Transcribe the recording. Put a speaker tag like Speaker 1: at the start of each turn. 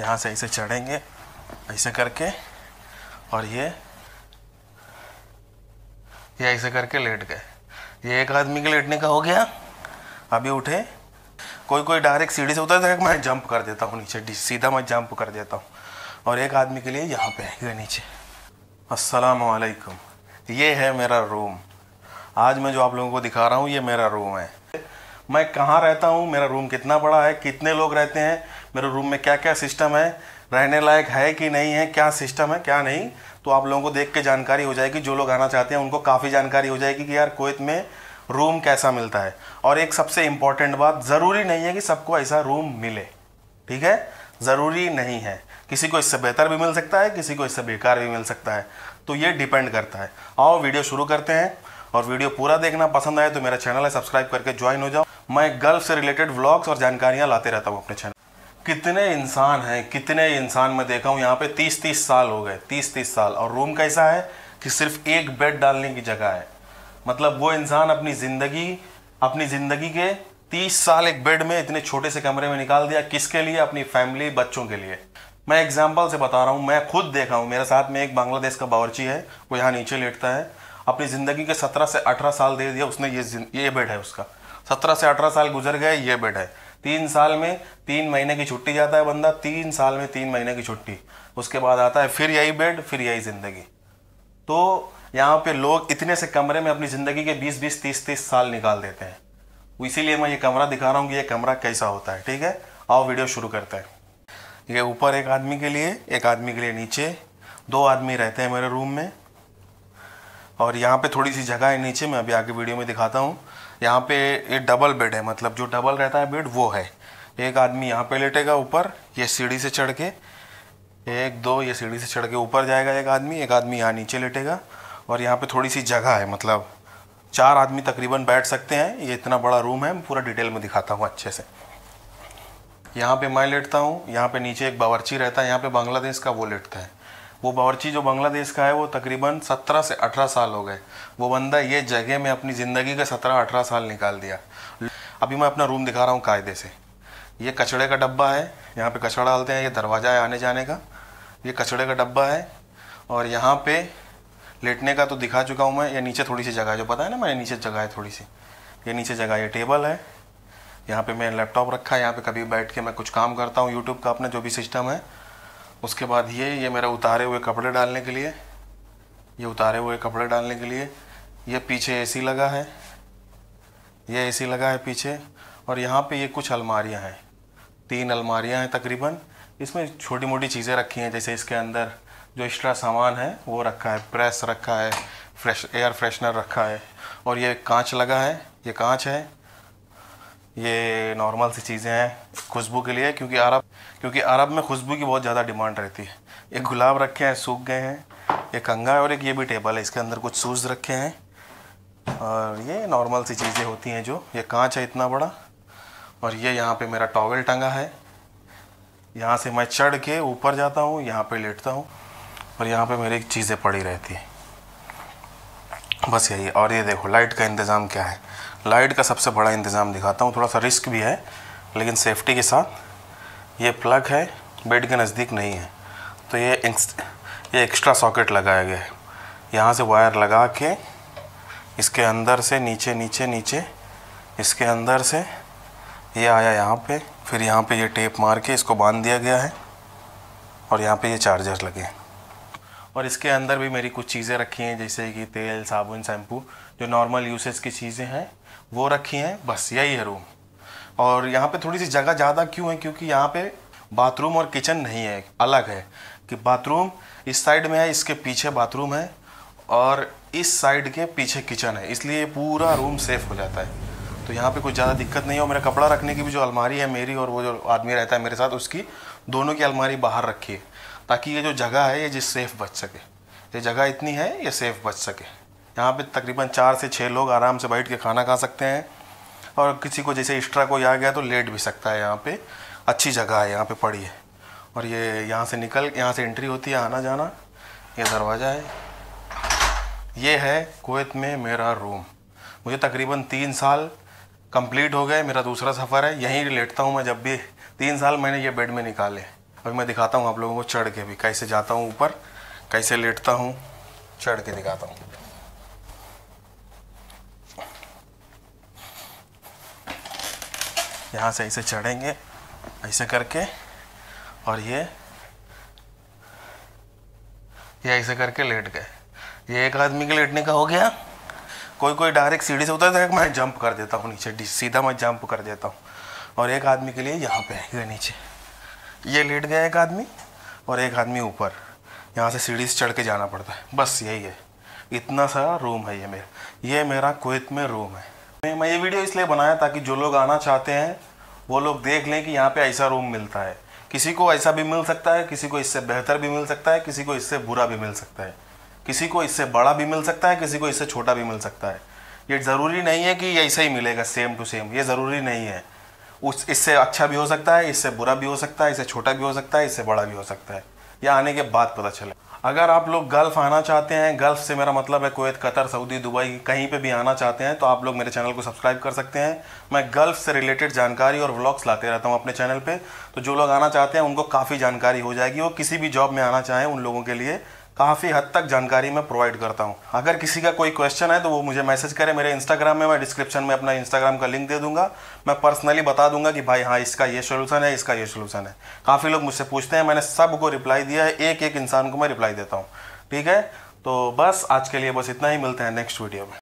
Speaker 1: यहाँ से ऐसे चढ़ेंगे ऐसे करके और ये ये ऐसे करके लेट गए ये एक आदमी के लेटने का हो गया अभी उठे कोई कोई डायरेक्ट सीढ़ी से उतर है मैं जंप कर देता हूँ नीचे सीधा मैं जंप कर देता हूँ और एक आदमी के लिए यहाँ पे है नीचे अस्सलाम वालेकुम ये है मेरा रूम आज मैं जो आप लोगों को दिखा रहा हूँ ये मेरा रूम है मैं कहाँ रहता हूँ मेरा रूम कितना बड़ा है कितने लोग रहते हैं मेरे रूम में क्या क्या सिस्टम है रहने लायक है कि नहीं है क्या सिस्टम है क्या नहीं तो आप लोगों को देख के जानकारी हो जाएगी जो लोग आना चाहते हैं उनको काफ़ी जानकारी हो जाएगी कि यार कोत में रूम कैसा मिलता है और एक सबसे इम्पॉर्टेंट बात ज़रूरी नहीं है कि सबको ऐसा रूम मिले ठीक है ज़रूरी नहीं है किसी को इससे बेहतर भी मिल सकता है किसी को इससे बेकार भी मिल सकता है तो ये डिपेंड करता है आओ वीडियो शुरू करते हैं और वीडियो पूरा देखना पसंद आए तो मेरा चैनल है सब्सक्राइब करके ज्वाइन हो जाओ मैं गल्फ से रिलेटेड व्लॉग्स और जानकारियां लाते रहता हूँ अपने चैनल कितने इंसान हैं कितने इंसान मैं देखा हूँ यहाँ पे तीस तीस साल हो गए तीस तीस साल और रूम कैसा है कि सिर्फ एक बेड डालने की जगह है मतलब वो इंसान अपनी ज़िंदगी अपनी ज़िंदगी के तीस साल एक बेड में इतने छोटे से कमरे में निकाल दिया किसके लिए अपनी फैमिली बच्चों के लिए मैं एग्जाम्पल से बता रहा हूँ मैं खुद देखा हूँ मेरे साथ में एक बांग्लादेश का बावरची है वो यहाँ नीचे लेटता है अपनी ज़िंदगी के सत्रह से अठारह साल दे दिया उसने ये ये बेड है उसका सत्रह से अठारह साल गुजर गए ये बेड है तीन साल में तीन महीने की छुट्टी जाता है बंदा तीन साल में तीन महीने की छुट्टी उसके बाद आता है फिर यही बेड फिर यही ज़िंदगी तो यहाँ पे लोग इतने से कमरे में अपनी ज़िंदगी के बीस बीस तीस तीस साल निकाल देते हैं तो इसीलिए मैं ये कमरा दिखा रहा हूँ कि ये कमरा कैसा होता है ठीक है आओ वीडियो शुरू करते हैं ये ऊपर एक आदमी के लिए एक आदमी के लिए नीचे दो आदमी रहते हैं मेरे रूम में और यहाँ पे थोड़ी सी जगह है नीचे मैं अभी आगे वीडियो में दिखाता हूँ यहाँ पे ये डबल बेड है मतलब जो डबल रहता है बेड वो है एक आदमी यहाँ पे लेटेगा ऊपर ये सीढ़ी से चढ़ के एक दो ये सीढ़ी से चढ़ के ऊपर जाएगा एक आदमी एक आदमी यहाँ नीचे लेटेगा और यहाँ पे थोड़ी सी जगह है मतलब चार आदमी तकरीबन बैठ सकते हैं ये इतना बड़ा रूम है मैं पूरा डिटेल में दिखाता हूँ अच्छे से यहाँ पे मैं लेटता हूँ यहाँ पे नीचे एक बावर्ची रहता है यहाँ पे बांग्लादेश का वो लेटता है वो बावर्ची जो बांग्लादेश का है वो तकरीबन 17 से 18 साल हो गए वो बंदा ये जगह में अपनी ज़िंदगी का 17-18 साल निकाल दिया अभी मैं अपना रूम दिखा रहा हूँ कायदे से ये कचड़े का डब्बा है यहाँ पे कचड़ा डालते हैं ये दरवाज़ा है आने जाने का ये कचड़े का डब्बा है और यहाँ पे लेटने का तो दिखा चुका हूँ मैं ये नीचे थोड़ी सी जगह है जो पता है ना मैंने नीचे जगह है थोड़ी सी ये नीचे जगह ये टेबल है यहाँ पे मैं लैपटॉप रखा है यहाँ पे कभी बैठ के मैं कुछ काम करता हूँ यूट्यूब का अपना जो भी सिस्टम है उसके बाद ये ये मेरा उतारे हुए कपड़े डालने के लिए ये उतारे हुए कपड़े डालने के लिए ये पीछे एसी लगा है ये एसी लगा है पीछे और यहाँ पे ये कुछ अलमारियाँ हैं तीन अलमारियाँ हैं तकरीबन इसमें छोटी मोटी चीज़ें रखी हैं जैसे इसके अंदर जो एक्स्ट्रा सामान है वो रखा है प्रेस रखा है फ्रेश एयर फ्रेशनर रखा है और ये कांच लगा है ये कांच है ये नॉर्मल सी चीज़ें हैं खुशबू के लिए क्योंकि अरब क्योंकि अरब में खुशबू की बहुत ज़्यादा डिमांड रहती है एक गुलाब रखे हैं सूख गए हैं एक कंगा है और एक ये भी टेबल है इसके अंदर कुछ सूज रखे हैं और ये नॉर्मल सी चीज़ें होती हैं जो ये कांच है इतना बड़ा और ये यहाँ पे मेरा टॉवल टंगा है यहाँ से मैं चढ़ के ऊपर जाता हूँ यहाँ पे लेटता हूँ और यहाँ पे मेरी चीज़ें पड़ी रहती हैं बस यही और ये देखो लाइट का इंतज़ाम क्या है लाइट का सबसे बड़ा इंतज़ाम दिखाता हूँ थोड़ा सा रिस्क भी है लेकिन सेफ्टी के साथ ये प्लग है बेड के नज़दीक नहीं है तो ये ये एक्स्ट्रा सॉकेट लगाया गया है यहाँ से वायर लगा के इसके अंदर से नीचे नीचे नीचे इसके अंदर से ये आया यहाँ पे फिर यहाँ पे ये टेप मार के इसको बांध दिया गया है और यहाँ पे ये चार्जर लगे हैं और इसके अंदर भी मेरी कुछ चीज़ें रखी हैं जैसे कि तेल साबुन शैम्पू जो नॉर्मल यूसेज की चीज़ें हैं वो रखी हैं बस यही है रूम और यहाँ पे थोड़ी सी जगह ज़्यादा क्यों है क्योंकि यहाँ पे बाथरूम और किचन नहीं है अलग है कि बाथरूम इस साइड में है इसके पीछे बाथरूम है और इस साइड के पीछे किचन है इसलिए पूरा रूम सेफ हो जाता है तो यहाँ पे कुछ ज़्यादा दिक्कत नहीं है मेरा कपड़ा रखने की भी जो अलमारी है मेरी और वो जो आदमी रहता है मेरे साथ उसकी दोनों की अलमारी बाहर रखी है ताकि ये जो जगह है ये जिस सेफ बच सके ये जगह इतनी है ये सेफ बच सके यहाँ पे तकरीबन चार से छः लोग आराम से बैठ के खाना खा सकते हैं और किसी को जैसे एक्स्ट्रा कोई आ गया तो लेट भी सकता है यहाँ पे अच्छी जगह है यहाँ पे पड़ी है और ये यहाँ से निकल यहाँ से एंट्री होती है आना जाना ये दरवाज़ा है ये है कुवैत में मेरा रूम मुझे तकरीबन तीन साल कंप्लीट हो गए मेरा दूसरा सफ़र है यहीं लेटता हूँ मैं जब भी तीन साल मैंने ये बेड में निकाले अभी मैं दिखाता हूँ आप लोगों को चढ़ के भी कैसे जाता हूँ ऊपर कैसे लेटता हूँ चढ़ के दिखाता हूँ यहाँ से ऐसे चढ़ेंगे ऐसे करके और ये ये ऐसे करके लेट गए ये एक आदमी के लेटने का हो गया कोई कोई डायरेक्ट सीढ़ी से उतर जाएगा मैं जंप कर देता हूँ नीचे सीधा मैं जंप कर देता हूँ और एक आदमी के लिए यहाँ पे है नीचे ये लेट गया एक आदमी और एक आदमी ऊपर यहाँ से सीढ़ी से चढ़ के जाना पड़ता है बस यही है इतना सा रूम है ये मेरा ये मेरा कुवैत में रूम है मैं ये वीडियो इसलिए बनाया ताकि जो लोग आना चाहते हैं वो लोग देख लें कि यहाँ पे ऐसा रूम मिलता है किसी को ऐसा भी मिल सकता है किसी को इससे बेहतर भी मिल सकता है किसी को इससे बुरा भी मिल सकता है किसी को इससे बड़ा भी मिल सकता है किसी को इससे छोटा भी मिल सकता है ये ज़रूरी नहीं है कि ऐसा ही मिलेगा सेम टू सेम ये ज़रूरी नहीं है उस इससे अच्छा भी हो सकता है इससे बुरा भी हो सकता है इससे छोटा भी हो सकता है इससे बड़ा भी हो सकता है या आने के बाद पता चले अगर आप लोग गल्फ़ आना चाहते हैं गल्फ़ से मेरा मतलब है कोवैत कतर सऊदी दुबई कहीं पे भी आना चाहते हैं तो आप लोग मेरे चैनल को सब्सक्राइब कर सकते हैं मैं गल्फ़ से रिलेटेड जानकारी और व्लॉग्स लाते रहता हूँ अपने चैनल पे तो जो लोग आना चाहते हैं उनको काफ़ी जानकारी हो जाएगी वो किसी भी जॉब में आना चाहें उन लोगों के लिए काफ़ी हद तक जानकारी मैं प्रोवाइड करता हूँ अगर किसी का कोई क्वेश्चन है तो वो मुझे मैसेज करे मेरे इंस्टाग्राम में मैं डिस्क्रिप्शन में अपना इंस्टाग्राम का लिंक दे दूंगा मैं पर्सनली बता दूंगा कि भाई हाँ इसका ये सोल्यूशन है इसका ये सोल्यूशन है काफ़ी लोग मुझसे पूछते हैं मैंने सबको रिप्लाई दिया है एक एक इंसान को मैं रिप्लाई देता हूँ ठीक है तो बस आज के लिए बस इतना ही मिलते हैं नेक्स्ट वीडियो में